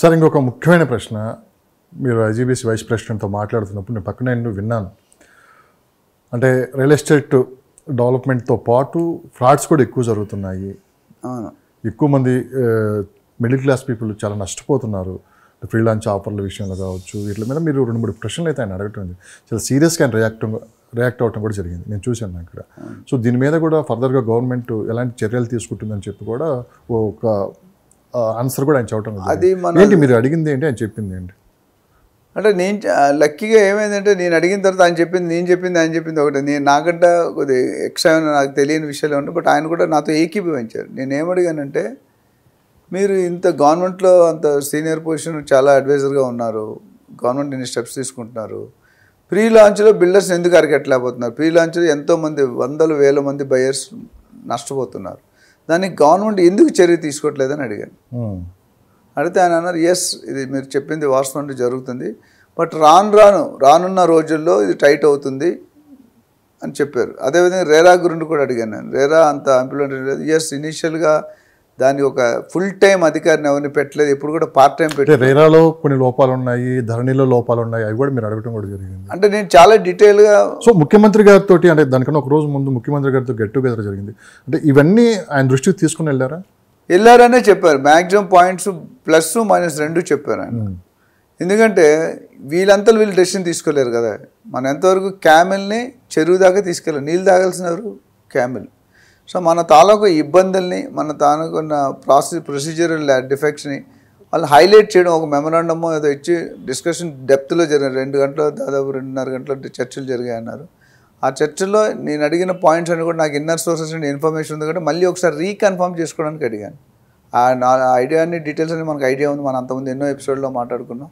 Sir ఇంకొక ముఖ్యమైన ప్రశ్న మీరు ఐజీబీసీ వైస్ ప్రెసిడెంట్తో మాట్లాడుతున్నప్పుడు నేను పక్కన నేను విన్నాను అంటే రియల్ ఎస్టేట్ డెవలప్మెంట్తో పాటు ఫ్రాడ్స్ కూడా ఎక్కువ జరుగుతున్నాయి ఎక్కువ మంది మిడిల్ క్లాస్ పీపుల్ చాలా నష్టపోతున్నారు ఫ్రీలాన్స్ ఆఫర్ల విషయంలో కావచ్చు వీటి మీద మీరు రెండు మూడు ప్రశ్నలు అయితే ఆయన అడగటం చాలా సీరియస్గా ఆయన రియాక్ట్ రియాక్ట్ అవ్వటం కూడా జరిగింది నేను చూశాను అక్కడ సో దీని మీద కూడా ఫర్దర్గా గవర్నమెంట్ ఎలాంటి చర్యలు తీసుకుంటుందని చెప్పి కూడా ఒక ఆన్సర్ కూడా ఆయన చూడటం అది ఏంటి మీరు అడిగింది ఏంటి ఆయన చెప్పింది ఏంటి అంటే నేను లక్కీగా ఏమైందంటే నేను అడిగిన తర్వాత ఆయన చెప్పింది నేను చెప్పింది ఆయన చెప్పింది ఒకటి నేను నాకంట కొద్ది ఎక్స్ట్రా ఏమైనా నాకు తెలియని విషయాలు ఉంటాయి బట్ ఆయన కూడా నాతో ఏకీభవించారు నేను ఏమడిగానంటే మీరు ఇంత గవర్నమెంట్లో అంత సీనియర్ పొజిషన్ చాలా అడ్వైజర్గా ఉన్నారు గవర్నమెంట్ ఇన్ని స్టెప్స్ తీసుకుంటున్నారు ప్రీ లాంచ్లో బిల్డర్స్ ఎందుకు అరగట్లేకపోతున్నారు ప్రీ లాంచ్లో ఎంతోమంది వందల వేల మంది బయర్స్ నష్టపోతున్నారు దానికి గవర్నమెంట్ ఎందుకు చర్య తీసుకోవట్లేదని అడిగాను hmm. అడిగితే ఆయన అన్నారు ఎస్ ఇది మీరు చెప్పింది వాస్తవంగా జరుగుతుంది బట్ రాను రాను రానున్న రోజుల్లో ఇది టైట్ అవుతుంది అని చెప్పారు అదేవిధంగా రేరా గురించి కూడా అడిగాను నేను రేరా అంత అంప్లిమెంటరీ లేదు ఎస్ ఇనీషియల్గా దాన్ని ఒక ఫుల్ టైం అధికారిని ఎవరిని పెట్టలేదు ఎప్పుడు కూడా పార్ట్ టైం పెట్టి రేరాలో కొన్ని లోపాలు ఉన్నాయి ధరణిలో లోపాలు ఉన్నాయి అవి కూడా మీరు అడగటం కూడా జరిగింది అంటే నేను చాలా డీటెయిల్గా సో ముఖ్యమంత్రి గారితో అంటే దానికన్నా ఒక రోజు ముందు ముఖ్యమంత్రి గారితో గెట్ టుగెదర్ జరిగింది అంటే ఇవన్నీ ఆయన దృష్టికి తీసుకుని వెళ్ళారా వెళ్ళారనే చెప్పారు మ్యాక్సిమం పాయింట్స్ ప్లస్ మైనస్ రెండు చెప్పారు ఆయన ఎందుకంటే వీళ్ళంతా వీళ్ళు డెసిషన్ తీసుకోలేరు కదా మనం ఎంతవరకు క్యామెల్ని చెరువు దాకా తీసుకెళ్ళారు నీళ్ళు తాగాల్సినారు క్యామెల్ సో మన తాలూకు ఇబ్బందుల్ని మన తానుకున్న ప్రాసెస్ ప్రొసీజర్ డిఫెక్ట్స్ని వాళ్ళు హైలైట్ చేయడం ఒక మెమరాండమ్ ఏదో ఇచ్చి డిస్కషన్ డెప్త్లో జరిగిన రెండు గంటలు దాదాపు రెండున్నర గంటల చర్చలు జరిగాయి అన్నారు ఆ చర్చలో నేను అడిగిన పాయింట్స్ అని కూడా నాకు ఇన్నర్ సోర్సెస్ అండ్ ఇన్ఫర్మేషన్ ఉంది కాబట్టి మళ్ళీ ఒకసారి రీకన్ఫర్మ్ చేసుకోవడానికి అడిగాను ఆ నా ఐడియా అన్ని డీటెయిల్స్ అని మనకు ఐడియా ఉంది మనం అంతకుముందు ఎన్నో ఎపిసోడ్లో మాట్లాడుకున్నాం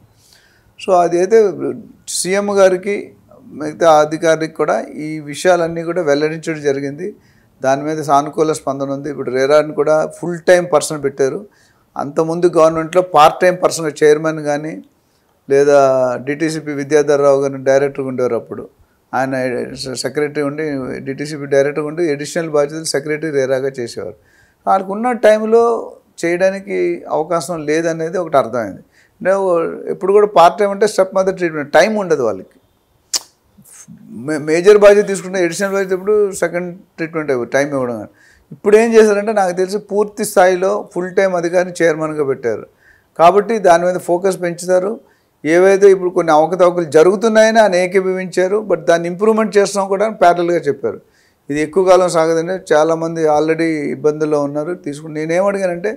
సో అది అయితే సీఎం గారికి మిగతా అధికారికి కూడా ఈ విషయాలన్నీ కూడా వెల్లడించడం జరిగింది దాని మీద సానుకూల స్పందన ఉంది ఇప్పుడు రేరాని కూడా ఫుల్ టైం పర్సన్ పెట్టారు అంతకుముందు గవర్నమెంట్లో పార్ట్ టైం పర్సన్ చైర్మన్ కానీ లేదా డిటీసీపీ విద్యాధర్రావు కానీ డైరెక్టర్గా ఉండేవారు అప్పుడు ఆయన సెక్రటరీ ఉండి డిటీసీపీ డైరెక్టర్గా ఉండి ఎడిషనల్ బాధ్యతలు సెక్రటరీ రేరాగా చేసేవారు వాళ్ళకు ఉన్న టైంలో చేయడానికి అవకాశం లేదనేది ఒకటి అర్థమైంది ఎప్పుడు కూడా పార్ట్ టైం అంటే స్టెప్ మదర్ ట్రీట్మెంట్ టైం ఉండదు వాళ్ళకి మేజర్ బాధ్యత తీసుకుంటే ఎడిషనల్ బాధ్యత ఇప్పుడు సెకండ్ ట్రీట్మెంట్ టైం ఇవ్వడం కానీ ఇప్పుడు ఏం చేశారంటే నాకు తెలిసి పూర్తి స్థాయిలో ఫుల్ టైం అధికారిని చైర్మన్గా పెట్టారు కాబట్టి దాని మీద ఫోకస్ పెంచుతారు ఏవైతే ఇప్పుడు కొన్ని అవకతవకలు జరుగుతున్నాయని ఆయన ఏకీభవించారు బట్ దాన్ని ఇంప్రూవ్మెంట్ చేస్తాం కూడా ప్యారల్గా చెప్పారు ఇది ఎక్కువ కాలం సాగదండి చాలామంది ఆల్రెడీ ఇబ్బందుల్లో ఉన్నారు తీసుకుని నేనేమడిగానంటే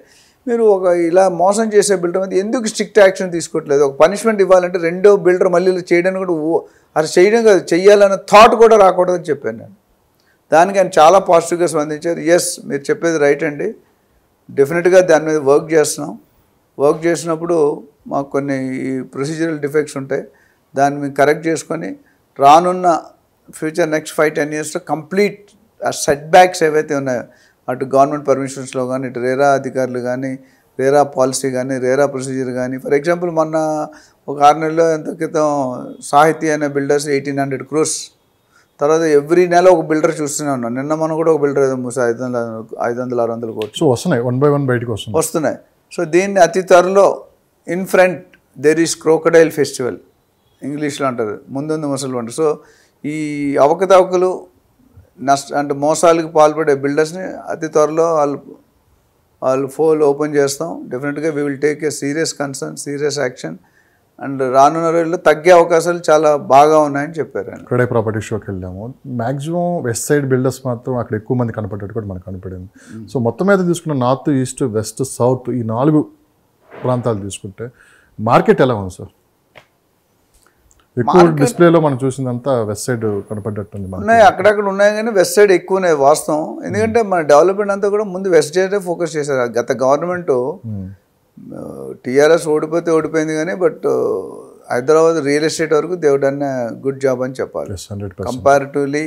మీరు ఒక ఇలా మోసం చేసే బిల్డర్ మీద ఎందుకు స్ట్రిక్ట్ యాక్షన్ తీసుకోవట్లేదు ఒక పనిష్మెంట్ ఇవ్వాలంటే రెండో బిల్డర్ మళ్ళీ చేయడానికి కూడా అది చేయడం కాదు చేయాలన్న థాట్ కూడా రాకూడదని చెప్పాను నేను దానికి ఆయన చాలా పాజిటివ్గా స్పందించారు ఎస్ మీరు చెప్పేది రైట్ అండి డెఫినెట్గా దాని మీద వర్క్ చేస్తున్నాం వర్క్ చేసినప్పుడు మాకు కొన్ని ప్రొసీజరల్ డిఫెక్ట్స్ ఉంటాయి దాన్ని మేము కరెక్ట్ చేసుకొని రానున్న ఫ్యూచర్ నెక్స్ట్ ఫైవ్ టెన్ ఇయర్స్లో కంప్లీట్ సెట్ బ్యాక్స్ ఏవైతే ఉన్నాయో అటు గవర్నమెంట్ పర్మిషన్స్లో కానీ ఇటు రేరా అధికారులు కానీ రేరా పాలసీ కానీ రేరా ప్రొసీజర్ కానీ ఫర్ ఎగ్జాంపుల్ మొన్న ఒక ఆరు నెలలో ఎంత క్రితం సాహితీ అనే బిల్డర్స్ ఎయిటీన్ హండ్రెడ్ క్రోర్స్ తర్వాత ఎవ్రీ నెల ఒక బిల్డర్ చూస్తూనే ఉన్నాను నిన్న మనం కూడా ఒక బిల్డర్ ఏదో మూసి ఐదు వందల ఐదు వందల ఆరు వందల కోట్లు సో వస్తున్నాయి వన్ బై వన్ బయటకు వస్తున్నాయి వస్తున్నాయి సో దీన్ని అతి త్వరలో in front there is crocodile festival ఇంగ్లీష్లో అంటారు ముందుంది ముసలి అంటారు సో ఈ అవకతవకలు నష్ట అంటే మోసాలకు పాల్పడే బిల్డర్స్ని అతి త్వరలో వాళ్ళు వాళ్ళు ఫోల్ ఓపెన్ చేస్తాం డెఫినెట్గా we will take a serious concern serious action and రానున్న రోజుల్లో తగ్గే అవకాశాలు చాలా బాగా ఉన్నాయని చెప్పారు ఇక్కడే ప్రాపర్టీ షోకి వెళ్ళాము మ్యాక్సిమం వెస్ట్ సైడ్ బిల్డర్స్ మాత్రం అక్కడ ఎక్కువ మంది కనపడ్డట్టు కూడా మనకు కనపడింది సో మొత్తం మీద తీసుకున్న నార్త్ ఈస్ట్ వెస్ట్ సౌత్ ఈ నాలుగు ప్రాంతాలు తీసుకుంటే మార్కెట్ ఎలా ఉంది సార్ ఎక్కువ డిస్ప్లేలో మనం చూసిందంతా వెస్ట్ సైడ్ కనపడ్డట్టుంది ఉన్నాయి అక్కడక్కడ ఉన్నాయి కానీ వెస్ట్ సైడ్ ఎక్కువనే వాస్తవం ఎందుకంటే hmm. మన డెవలప్మెంట్ అంతా కూడా ముందు వెస్ట్ సైడ్ ఫోకస్ చేశారు గత గవర్నమెంట్ hmm. టీఆర్ఎస్ ఓడిపోతే ఓడిపోయింది కానీ బట్ హైదరాబాద్ రియల్ ఎస్టేట్ వరకు దేవుడన్న గుడ్ జాబ్ అని చెప్పాలి కంపారిటివ్లీ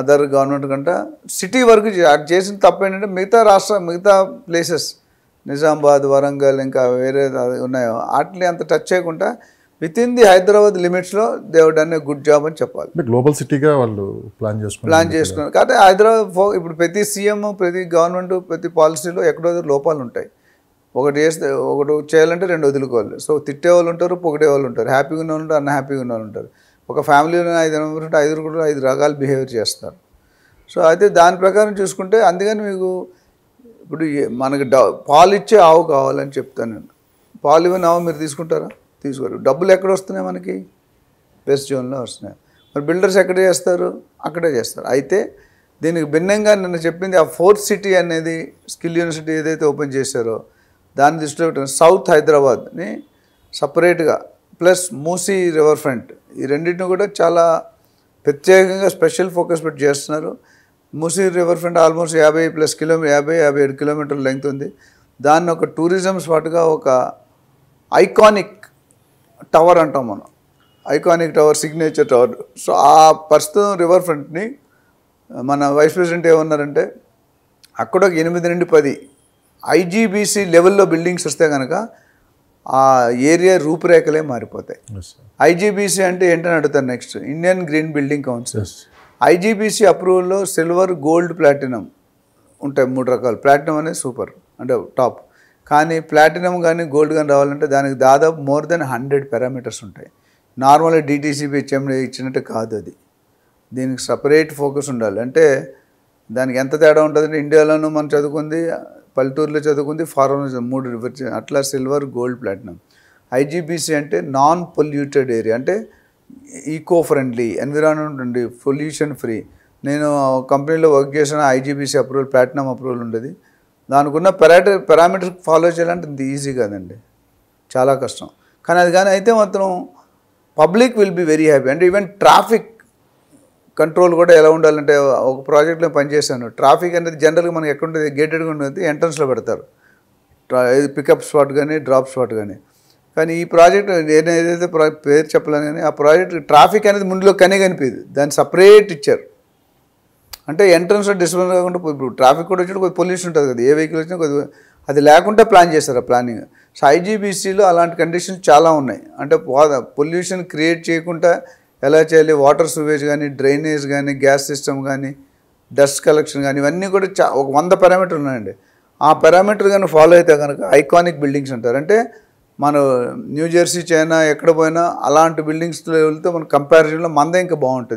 అదర్ గవర్నమెంట్ కంటే సిటీ వరకు చేసిన తప్పు ఏంటంటే మిగతా రాష్ట్ర మిగతా ప్లేసెస్ నిజామాబాద్ వరంగల్ ఇంకా వేరే ఉన్నాయో వాటిని అంత టచ్ చేయకుండా విత్ ఇన్ ది హైదరాబాద్ లిమిట్స్లో లో డన్ అనే గుడ్ జాబ్ అని చెప్పాలి గ్లోబల్ సిటీగా వాళ్ళు ప్లాన్ చేసుకున్నారు ప్లాన్ చేసుకున్నారు కాబట్టి హైదరాబాద్ ఇప్పుడు ప్రతి సీఎం ప్రతి గవర్నమెంట్ ప్రతి పాలసీలో ఎక్కడో లోపాలు ఉంటాయి ఒకటి చేస్తే ఒకటి చేయాలంటే రెండు వదులుకోవాలి సో తిట్టే వాళ్ళు ఉంటారు పొగిడే వాళ్ళు ఉంటారు హ్యాపీగా ఉన్న వాళ్ళు ఉంటారు అన్హ్యాపీగా ఉన్న వాళ్ళు ఉంటారు ఒక ఫ్యామిలీలో ఐదు మంది ఉంటే ఐదు కూడా ఐదు రకాలు బిహేవియర్ చేస్తారు సో అయితే దాని ప్రకారం చూసుకుంటే అందుకని మీకు ఇప్పుడు మనకి డ పాలు ఇచ్చే ఆవు కావాలని చెప్తాను నేను పాలు ఇవ్వని ఆవు మీరు తీసుకుంటారా తీసుకోరు డబ్బులు ఎక్కడ వస్తున్నాయి మనకి వెస్ట్ జోన్లో వస్తున్నాయి మరి బిల్డర్స్ ఎక్కడ చేస్తారు అక్కడే చేస్తారు అయితే దీనికి భిన్నంగా నిన్న చెప్పింది ఆ ఫోర్త్ సిటీ అనేది స్కిల్ యూనివర్సిటీ ఏదైతే ఓపెన్ చేశారో దాన్ని దృష్టిలో పెట్టిన సౌత్ హైదరాబాద్ని సపరేట్గా ప్లస్ మూసీ రివర్ ఫ్రంట్ ఈ రెండింటిని కూడా చాలా ప్రత్యేకంగా స్పెషల్ ఫోకస్ పెట్టి చేస్తున్నారు మూసీ రివర్ ఫ్రంట్ ఆల్మోస్ట్ యాభై ప్లస్ కిలోమీ యాభై యాభై ఏడు కిలోమీటర్ల లెంగ్త్ ఉంది దాన్ని ఒక టూరిజం స్పాట్గా ఒక ఐకానిక్ టవర్ అంటాం మనం iconic tower signature tower so ఆ ప్రస్తుతం రివర్ ఫ్రంట్ని మన వైస్ ప్రెసిడెంట్ ఏమన్నారంటే అక్కడ ఒక ఎనిమిది నుండి పది ఐజీబీసీ లెవెల్లో బిల్డింగ్స్ వస్తే కనుక ఆ ఏరియా రూపురేఖలే మారిపోతాయి ఐజీబీసీ అంటే ఏంటని అడుగుతారు next Indian Green Building Council IGBC అప్రూవల్లో సిల్వర్ గోల్డ్ ప్లాటినం ఉంటాయి మూడు రకాలు ప్లాటినం అనేది సూపర్ అంటే టాప్ కానీ ప్లాటినం కానీ గోల్డ్ కానీ రావాలంటే దానికి దాదాపు మోర్ దెన్ హండ్రెడ్ పారామీటర్స్ ఉంటాయి నార్మల్గా డిటీసీపీ హెచ్ఎం ఇచ్చినట్టు కాదు అది దీనికి సపరేట్ ఫోకస్ ఉండాలి అంటే దానికి ఎంత తేడా ఉంటుందంటే ఇండియాలోనూ మనం చదువుకుంది పల్లెటూరులో చదువుకుంది ఫారెన్ మూడు అట్లా సిల్వర్ గోల్డ్ ప్లాటినం ఐజీబీసీ అంటే నాన్ పొల్యూటెడ్ ఏరియా అంటే ఈకో ఫ్రెండ్లీ ఎన్విరాన్మెంట్ ఉంది పొల్యూషన్ ఫ్రీ నేను కంపెనీలో వర్క్ చేసిన ఐజీబీసీ అప్రూవల్ ప్లాటినం అప్రూవల్ ఉండేది దానికి ఉన్న పెరాట పారామీటర్ ఫాలో చేయాలంటే ఇంత ఈజీ కాదండి చాలా కష్టం కానీ అది కానీ అయితే మాత్రం public will be very happy అంటే ఈవెన్ ట్రాఫిక్ కంట్రోల్ కూడా ఎలా ఉండాలంటే ఒక ప్రాజెక్ట్లో పనిచేసాను ట్రాఫిక్ అనేది జనరల్గా మనకి ఎక్కడుంటుంది గేటెడ్గా ఉండేది ఎంట్రన్స్లో పెడతారు పికప్ స్పాట్ కానీ డ్రాప్ స్పాట్ కానీ కానీ ఈ ప్రాజెక్ట్ నేను ఏదైతే పేరు చెప్పలేను కానీ ఆ ప్రాజెక్ట్ ట్రాఫిక్ అనేది ముందులో కనే కనిపించదు దాన్ని సపరేట్ ఇచ్చారు అంటే ఎంట్రన్స్ డిస్టర్బెన్స్ కాకుండా ఇప్పుడు ట్రాఫిక్ కూడా వచ్చినా కొద్దిగా పొల్యూషన్ ఉంటుంది కదా ఏ వెహికల్ వచ్చినా కొద్దిగా అది లేకుండా ప్లాన్ చేస్తారు ఆ ప్లానింగ్ సో ఐజీబీసీలో అలాంటి కండిషన్స్ చాలా ఉన్నాయి అంటే పొల్యూషన్ క్రియేట్ చేయకుండా ఎలా చేయాలి వాటర్ సూవేజ్ కానీ డ్రైనేజ్ కానీ గ్యాస్ సిస్టమ్ కానీ డస్ట్ కలెక్షన్ కానీ ఇవన్నీ కూడా చా ఒక వంద పారామీటర్ ఉన్నాయండి ఆ పారామీటర్ కానీ ఫాలో అయితే కనుక ఐకానిక్ బిల్డింగ్స్ అంటారు అంటే మన న్యూజెర్సీ చైనా ఎక్కడ పోయినా అలాంటి బిల్డింగ్స్లో వెళ్తే మన కంపారిజన్లో మంద ఇంకా బాగుంటుంది